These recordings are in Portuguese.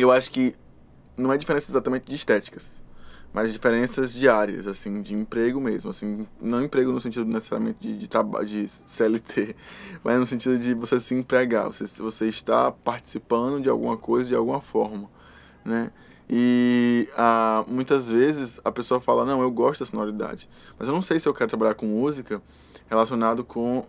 eu acho que não é diferença exatamente de estéticas, mas diferenças diárias, assim, de emprego mesmo, assim, não emprego no sentido necessariamente de, de trabalho, de CLT, mas no sentido de você se empregar, você, você está participando de alguma coisa de alguma forma, né? E ah, muitas vezes a pessoa fala, não, eu gosto da sonoridade, mas eu não sei se eu quero trabalhar com música relacionado com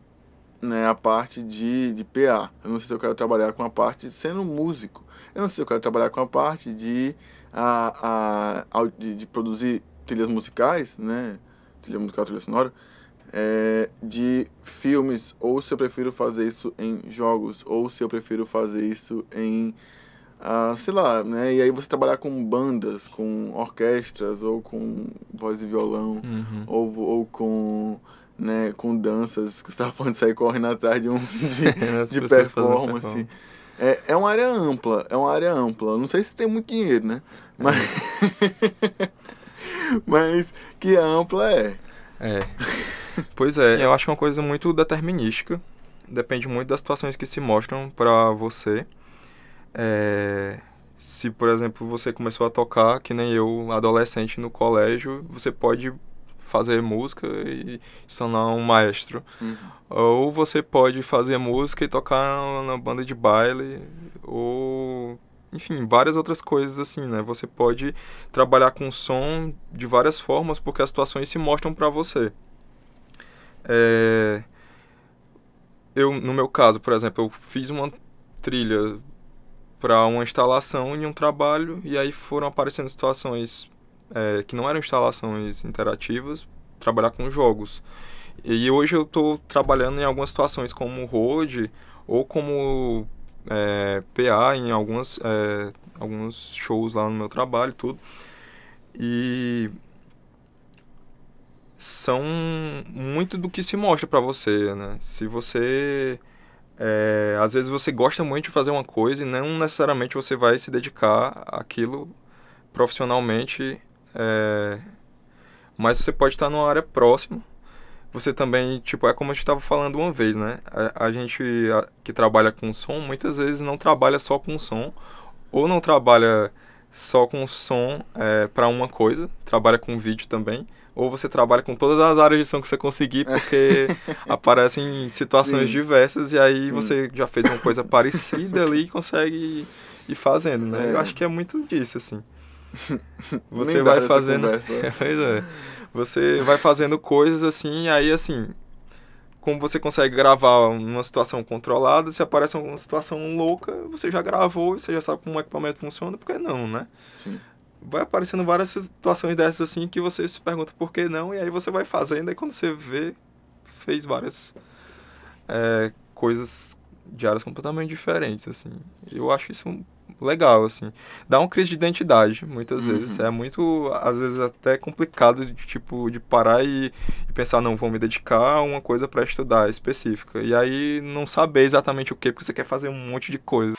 né, a parte de, de PA. Eu não sei se eu quero trabalhar com a parte de sendo músico. Eu não sei se eu quero trabalhar com a parte de, a, a, de, de produzir trilhas musicais, né? Trilha musical, trilha sonora. É, de filmes, ou se eu prefiro fazer isso em jogos, ou se eu prefiro fazer isso em, ah, sei lá, né? E aí você trabalhar com bandas, com orquestras, ou com voz e violão, uhum. ou, ou com né, com danças, que você estava falando de sair correndo atrás de um de, de performance. performance. É, é uma área ampla, é uma área ampla. Não sei se tem muito dinheiro, né? Mas, é. mas que é ampla é. É. Pois é, eu acho que é uma coisa muito determinística. Depende muito das situações que se mostram para você. É, se, por exemplo, você começou a tocar, que nem eu, adolescente no colégio, você pode fazer música e se um maestro. Uhum. Ou você pode fazer música e tocar na banda de baile, ou enfim, várias outras coisas assim, né? Você pode trabalhar com som de várias formas porque as situações se mostram para você. É... Eu, no meu caso, por exemplo, eu fiz uma trilha para uma instalação em um trabalho e aí foram aparecendo situações é, que não eram instalações interativas, trabalhar com jogos. E hoje eu estou trabalhando em algumas situações como road ou como é, PA em algumas, é, alguns shows lá no meu trabalho tudo. E são muito do que se mostra para você, né? Se você... É, às vezes você gosta muito de fazer uma coisa e não necessariamente você vai se dedicar àquilo profissionalmente é... Mas você pode estar numa área próxima. Você também, tipo, é como a gente estava falando uma vez, né? A, a gente a, que trabalha com som, muitas vezes não trabalha só com som, ou não trabalha só com som é, para uma coisa, trabalha com vídeo também, ou você trabalha com todas as áreas de som que você conseguir, é. porque aparecem situações Sim. diversas e aí Sim. você já fez uma coisa parecida ali e consegue ir fazendo, né? É. Eu acho que é muito disso, assim. você vai fazendo. Né? pois é. Você vai fazendo coisas assim, aí assim. Como você consegue gravar uma situação controlada, se aparece uma situação louca, você já gravou, você já sabe como o equipamento funciona, por que não, né? Sim vai aparecendo várias situações dessas assim que você se pergunta por que não, e aí você vai fazendo, e quando você vê, fez várias é, coisas de áreas completamente diferentes, assim. Eu acho isso um legal, assim. Dá um crise de identidade, muitas uhum. vezes. É muito, às vezes, até complicado de, tipo, de parar e, e pensar, não, vou me dedicar a uma coisa para estudar específica. E aí não saber exatamente o que, porque você quer fazer um monte de coisa.